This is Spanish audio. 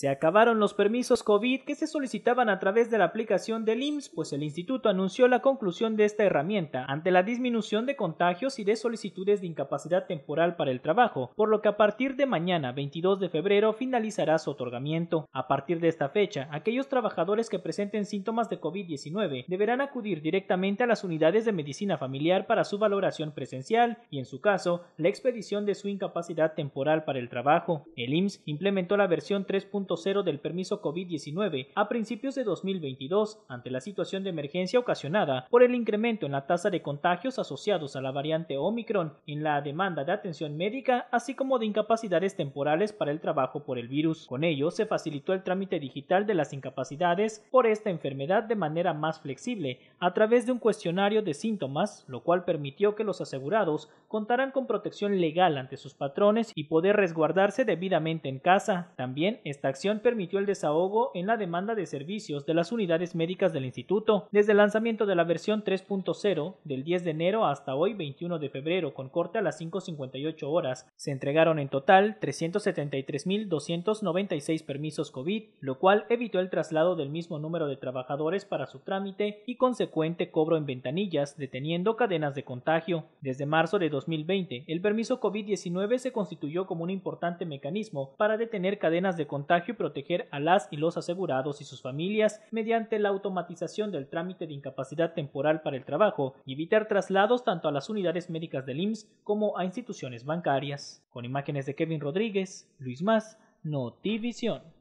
Se acabaron los permisos COVID que se solicitaban a través de la aplicación del IMSS, pues el instituto anunció la conclusión de esta herramienta ante la disminución de contagios y de solicitudes de incapacidad temporal para el trabajo, por lo que a partir de mañana, 22 de febrero, finalizará su otorgamiento. A partir de esta fecha, aquellos trabajadores que presenten síntomas de COVID-19 deberán acudir directamente a las unidades de medicina familiar para su valoración presencial y, en su caso, la expedición de su incapacidad temporal para el trabajo. El IMSS implementó la versión 3 cero del permiso COVID-19 a principios de 2022 ante la situación de emergencia ocasionada por el incremento en la tasa de contagios asociados a la variante Omicron, en la demanda de atención médica, así como de incapacidades temporales para el trabajo por el virus. Con ello, se facilitó el trámite digital de las incapacidades por esta enfermedad de manera más flexible a través de un cuestionario de síntomas, lo cual permitió que los asegurados contaran con protección legal ante sus patrones y poder resguardarse debidamente en casa. También esta permitió el desahogo en la demanda de servicios de las unidades médicas del instituto. Desde el lanzamiento de la versión 3.0 del 10 de enero hasta hoy 21 de febrero con corte a las 5.58 horas, se entregaron en total 373.296 permisos COVID, lo cual evitó el traslado del mismo número de trabajadores para su trámite y consecuente cobro en ventanillas, deteniendo cadenas de contagio. Desde marzo de 2020, el permiso COVID-19 se constituyó como un importante mecanismo para detener cadenas de contagio proteger a las y los asegurados y sus familias mediante la automatización del trámite de incapacidad temporal para el trabajo y evitar traslados tanto a las unidades médicas del IMSS como a instituciones bancarias. Con imágenes de Kevin Rodríguez, Luis Más, Notivisión.